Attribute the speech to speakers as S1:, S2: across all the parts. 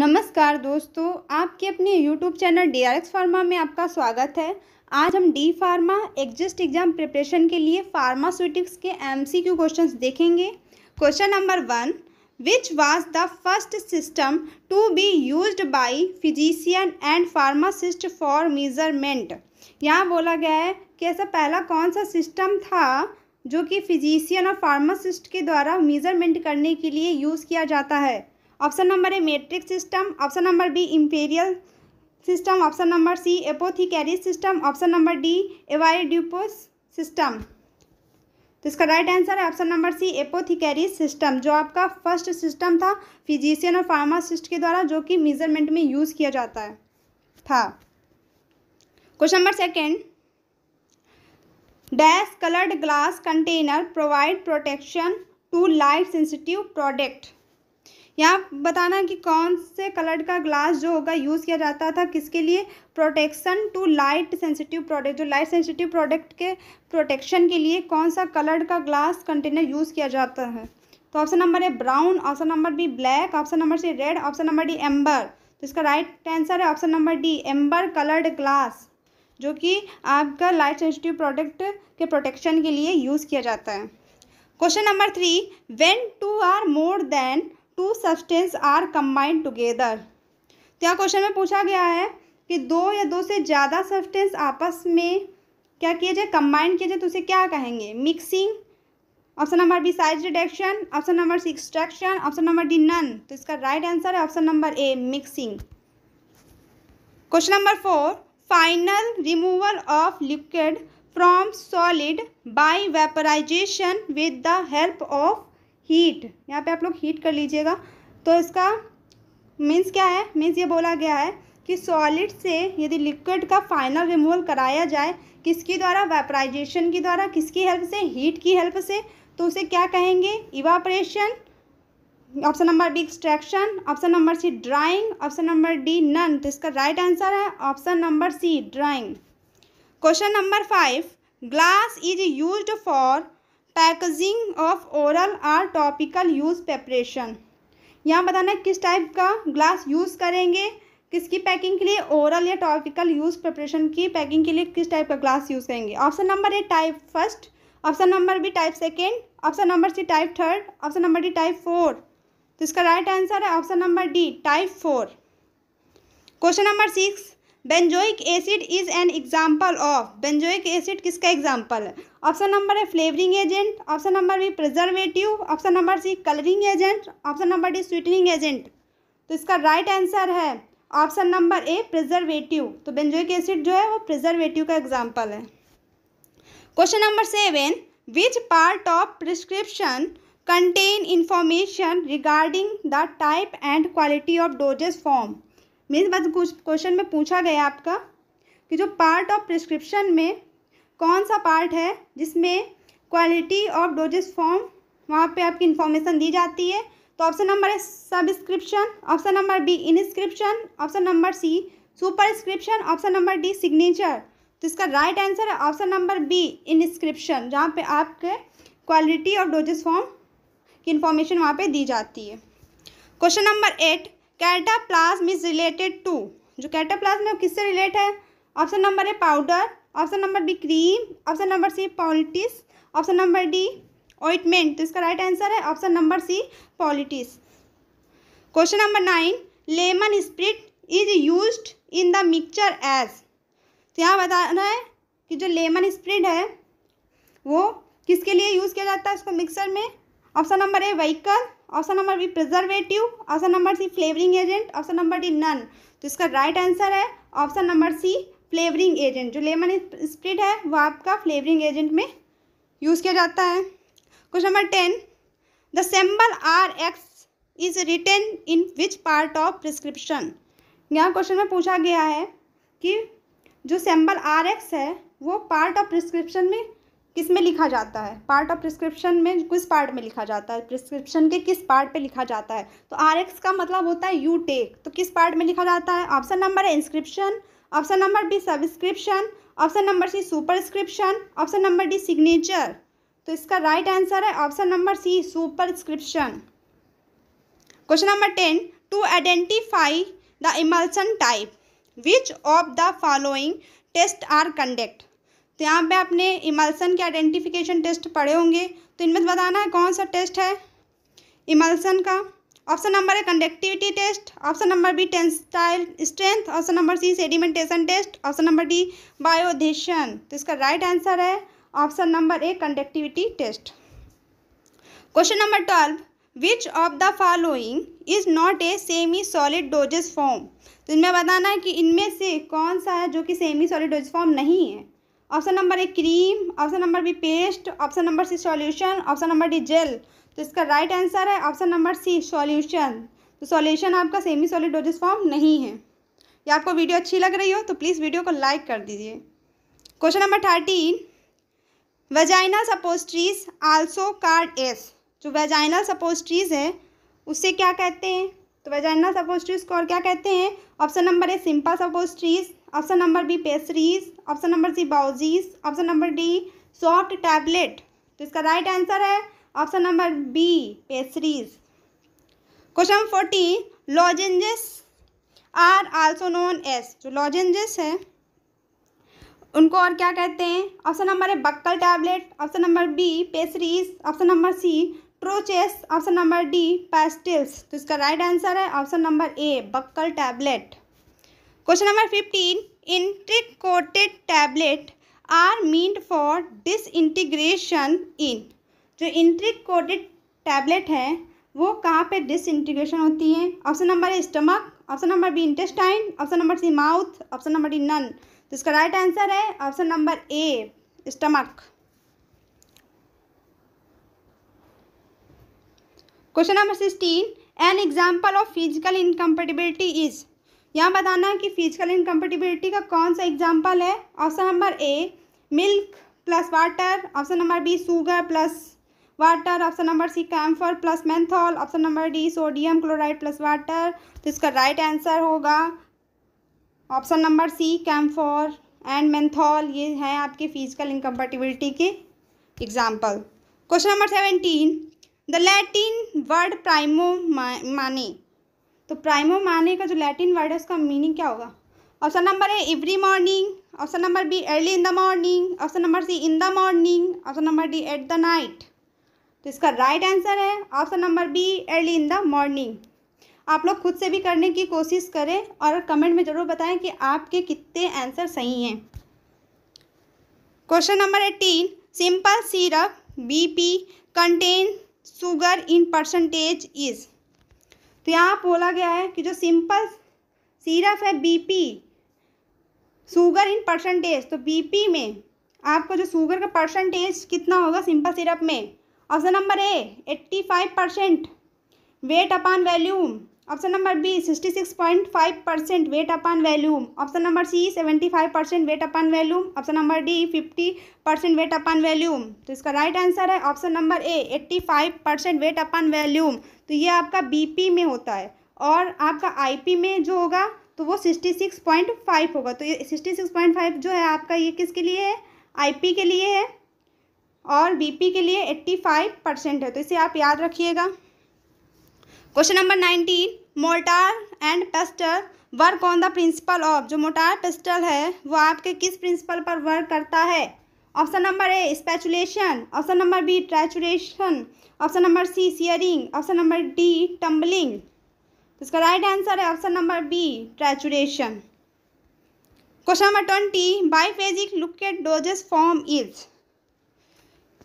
S1: नमस्कार दोस्तों आपके अपने YouTube channel D R X pharma में आपका स्वागत है आज हम D pharma exit exam preparation के लिए फार्मास्यूटिक्स के क्यू क्वेश्चंस देखेंगे question number one which was the first system to be used by physician and pharmacist for measurement यहाँ बोला गया है कि ऐसा पहला कौन सा सिस्टम था जो कि फिजिशियन और फार्मासिस्ट के द्वारा मेजरमेंट करने के लिए यूज़ किया जाता है option number A metric system option number B imperial system option number C apothecaries system option number D avoirdupois system तो इसका राइट आंसर है option number C apothecaries system जो आपका फर्स्ट सिस्टम था physician और pharmacist के द्वारा जो कि मेजरमेंट में यूज़ किया जाता है था question number second dash coloured glass container provide protection to life sensitive product यहाँ बताना कि कौन से कलर का ग्लास जो होगा यूज़ किया जाता था किसके लिए protection to light sensitive product जो लाइट सेंसिटिव प्रोडक्ट के प्रोटेक्शन के लिए कौन सा कलर का ग्लास कंटेनर यूज़ किया जाता है तो option number A brown option number B black option number C red option number D amber तो इसका राइट आंसर है option number D amber coloured glass जो कि आपका लाइट सेंसिटिव प्रोडक्ट के प्रोटेक्शन के लिए यूज़ किया जाता है question number three when two or more than two substance are combined together तो यहाँ क्वेश्चन में पूछा गया है कि दो या दो से ज़्यादा सब्सटेंस आपस में क्या किया जाए कम्बाइंड किया जाए तो उसे क्या कहेंगे mixing option number B size reduction option number C extraction option number D none तो इसका राइट right आंसर है option number A mixing question number four final removal of liquid from solid by vaporization with the help of heat यहाँ पे आप लोग heat कर लीजिएगा तो इसका मीन्स क्या है मीन्स ये बोला गया है कि सॉलिड से यदि लिक्विड का फाइनल रिमूवल कराया जाए किसके द्वारा वेपराइजेशन के द्वारा किसकी हेल्प से हीट की हेल्प से तो उसे क्या कहेंगे evaporation option number B extraction option number C drying option number D none तो इसका राइट right आंसर है option number C drying question number five glass is use for packaging of oral or topical use preparation यहाँ बताना है किस type का glass use करेंगे किसकी पैकिंग के लिए ओरल या टॉपिकल यूज़ प्रिपरेशन की पैकिंग के लिए किस टाइप का ग्लास यूज़ करेंगे option number A type first option number B type second option number C type third option number D type four तो इसका राइट आंसर है option number D type four question number six benzoic acid is an example of benzoic acid किसका example है option number A flavouring agent option number B preservative option number C colouring agent option number D sweetening agent तो इसका right answer है option number A preservative तो benzoic acid जो है वो preservative का एग्जाम्पल है question number seven which part of prescription contain information regarding the type and quality of doses form means बस क्वेश्चन में पूछा गया आपका कि जो पार्ट ऑफ प्रिस्क्रिप्शन में कौन सा पार्ट है जिसमें क्वालिटी ऑफ डोजेस फॉर्म वहाँ पे आपकी इन्फॉर्मेशन दी जाती है तो option number A subscription option number B inscription option number C superscription option number D signature तो इसका राइट आंसर है ऑप्शन नंबर बी इनस्क्रिप्शन जहाँ पे आपके क्वालिटी ऑफ डोजेस फॉर्म की इन्फॉर्मेशन वहाँ पे दी जाती है question number eight cataplasm is related to जो कैटाप्लाज्म है किससे रिलेट है option number A powder option number B cream option number C poultice option number D ointment तो इसका राइट आंसर है option number C poultice question number nine lemon spirit is use in the mixture as तो यहाँ बताना है कि जो lemon spirit है वो किसके लिए यूज़ किया जाता है उसको मिक्सर में option number A vehicle option number B preservative option number C flavouring agent option number D none तो इसका राइट right आंसर है option number C flavouring agent जो लेमन स्प्रिट है वो आपका फ्लेवरिंग एजेंट में यूज़ किया जाता है question number ten the symbol R X is written in which part of prescription यहाँ क्वेश्चन में पूछा गया है कि जो सेम्बल आर एक्स है वो पार्ट ऑफ प्रिस्क्रिप्शन में किस में लिखा जाता है पार्ट ऑफ प्रिस्क्रिप्शन में किस पार्ट में लिखा जाता है प्रिस्क्रिप्शन के किस पार्ट पे लिखा जाता है तो आर एक्स का मतलब होता है यू टेक तो किस पार्ट में लिखा जाता है option number A inscription option number B subscription option number C superscription option number D signature तो इसका राइट right आंसर है option number C superscription question number ten to identify the emulsion type which of the following test are conduct तो यहाँ पे आपने emulsion के identification test पढ़े होंगे तो इनमें बताना है कौन सा टेस्ट है इमल्सन का option number A conductivity test option number B tensile strength option number C sedimentation test option number D bioadhesion तो इसका राइट right आंसर है option number A conductivity test question number twelve which of the following is not a semi solid doses form तो इनमें बताना है कि इनमें से कौन सा है जो कि सेमी सॉलिड डोजेस फॉर्म नहीं है option number A cream option number B paste option number C solution option number D gel तो इसका राइट आंसर है ऑप्शन नंबर सी सॉल्यूशन तो सॉल्यूशन आपका सेमी सॉलिड डोजेस फॉर्म नहीं है या आपको वीडियो अच्छी लग रही हो तो प्लीज़ वीडियो को लाइक कर दीजिए question number thirteen vaginal suppositories also called as जो वेजाइनल सपोस्ट्रीज है उससे क्या कहते हैं तो वेजाइनल सपोस्ट्रीज को और क्या कहते हैं option number A simple suppositories option number B pessaries option number C bougies option number D soft tablet तो इसका राइट आंसर है option number B pessaries question forty lozenges are also known as जो lozenges है उनको और क्या कहते हैं option number A buccal tablet option number B pessaries option number C troches option number D pastilles तो इसका राइट आंसर है option number A buccal tablet question number fifteen enteric coated tablet are meant for disintegration in जो enteric coated tablet है वो कहाँ पे disintegration होती है option number A stomach option number B intestine option number C mouth option number D none तो इसका right answer है option number A stomach question number sixteen an example of physical incompatibility is यहाँ बताना है कि physical incompatibility का कौन सा एग्जाम्पल है option number A milk plus water option number B sugar plus water option number C camphor plus menthol option number D sodium chloride plus water तो इसका राइट आंसर होगा option number C camphor and menthol ये हैं आपके physical incompatibility के example question number seventeen the Latin word primo माने तो प्राइमो माने का जो लैटिन वर्ड है उसका मीनिंग क्या होगा option number A every morning option number B early in the morning option number C in the morning option number D at the night तो इसका राइट right आंसर है option number B early in the morning आप लोग खुद से भी करने की कोशिश करें और कमेंट में ज़रूर बताएं कि आपके कितने आंसर सही हैं question number eighteen simple syrup BP contain sugar in percentage is तो यहाँ बोला गया है कि जो सिंपल सीरप है बीपी शुगर इन परसेंटेज तो बीपी में आपका जो शुगर का परसेंटेज कितना होगा सिंपल सिरप में option number A eighty five percent weight upon volume option number B sixty six point five percent weight upon volume option number C seventy five percent weight upon volume option number D fifty percent weight upon volume तो इसका right answer है option number A eighty five percent weight upon volume तो ये आपका BP में होता है और आपका आई में जो होगा तो वो सिक्सटी सिक्स पॉइंट फाइव होगा तो ये सिक्सटी सिक्स पॉइंट फाइव जो है आपका ये किसके लिए है आई के लिए है और बी के लिए एट्टी फाइव परसेंट है तो इसे आप याद रखिएगा question number nineteen mortar and pestle work on the principle of जो मोटार पेस्टल है वो आपके किस प्रिंसिपल पर वर्क करता है option number A spatulation option number B trituration option number C shearing option number D tumbling तो इसका राइट आंसर है option number B trituration question number twenty biphasic liquid dosage form is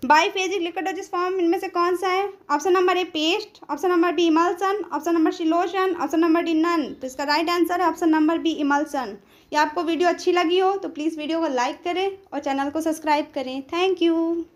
S1: biphasic phasic dosage form इनमें से कौन सा है option number A paste option number B emulsion option number C lotion option number D none तो इसका right answer है option number B emulsion या आपको वीडियो अच्छी लगी हो तो प्लीज़ वीडियो को लाइक करें और चैनल को सब्सक्राइब करें थैंक यू